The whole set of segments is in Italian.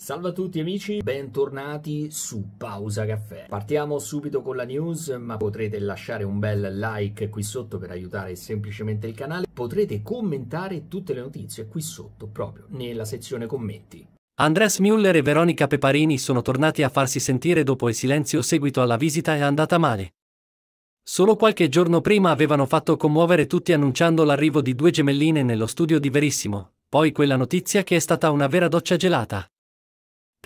Salve a tutti amici, bentornati su Pausa Caffè. Partiamo subito con la news, ma potrete lasciare un bel like qui sotto per aiutare semplicemente il canale. Potrete commentare tutte le notizie qui sotto, proprio nella sezione commenti. Andres Müller e Veronica Peparini sono tornati a farsi sentire dopo il silenzio seguito alla visita è andata male. Solo qualche giorno prima avevano fatto commuovere tutti annunciando l'arrivo di due gemelline nello studio di Verissimo, poi quella notizia che è stata una vera doccia gelata.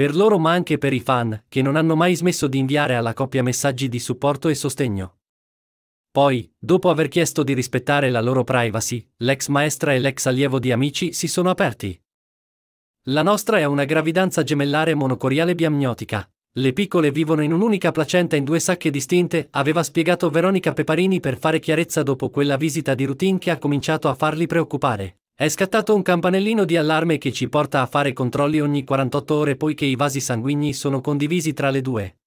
Per loro ma anche per i fan, che non hanno mai smesso di inviare alla coppia messaggi di supporto e sostegno. Poi, dopo aver chiesto di rispettare la loro privacy, l'ex maestra e l'ex allievo di amici si sono aperti. La nostra è una gravidanza gemellare monocoriale biamniotica. Le piccole vivono in un'unica placenta in due sacche distinte, aveva spiegato Veronica Peparini per fare chiarezza dopo quella visita di routine che ha cominciato a farli preoccupare. È scattato un campanellino di allarme che ci porta a fare controlli ogni 48 ore poiché i vasi sanguigni sono condivisi tra le due.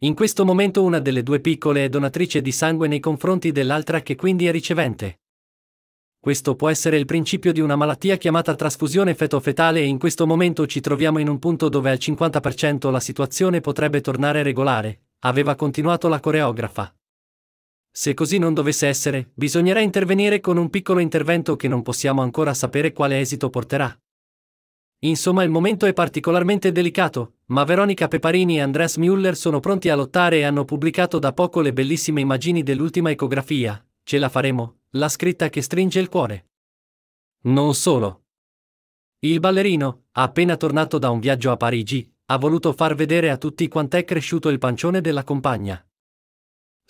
In questo momento una delle due piccole è donatrice di sangue nei confronti dell'altra che quindi è ricevente. Questo può essere il principio di una malattia chiamata trasfusione feto-fetale e in questo momento ci troviamo in un punto dove al 50% la situazione potrebbe tornare regolare, aveva continuato la coreografa. Se così non dovesse essere, bisognerà intervenire con un piccolo intervento che non possiamo ancora sapere quale esito porterà. Insomma il momento è particolarmente delicato, ma Veronica Peparini e Andreas Müller sono pronti a lottare e hanno pubblicato da poco le bellissime immagini dell'ultima ecografia, ce la faremo, la scritta che stringe il cuore. Non solo. Il ballerino, appena tornato da un viaggio a Parigi, ha voluto far vedere a tutti quant'è cresciuto il pancione della compagna.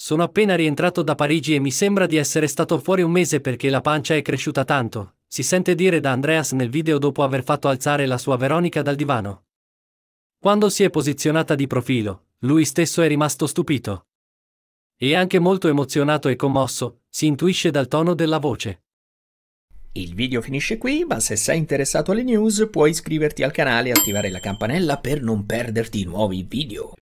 Sono appena rientrato da Parigi e mi sembra di essere stato fuori un mese perché la pancia è cresciuta tanto, si sente dire da Andreas nel video dopo aver fatto alzare la sua Veronica dal divano. Quando si è posizionata di profilo, lui stesso è rimasto stupito. E anche molto emozionato e commosso, si intuisce dal tono della voce. Il video finisce qui, ma se sei interessato alle news puoi iscriverti al canale e attivare la campanella per non perderti nuovi video.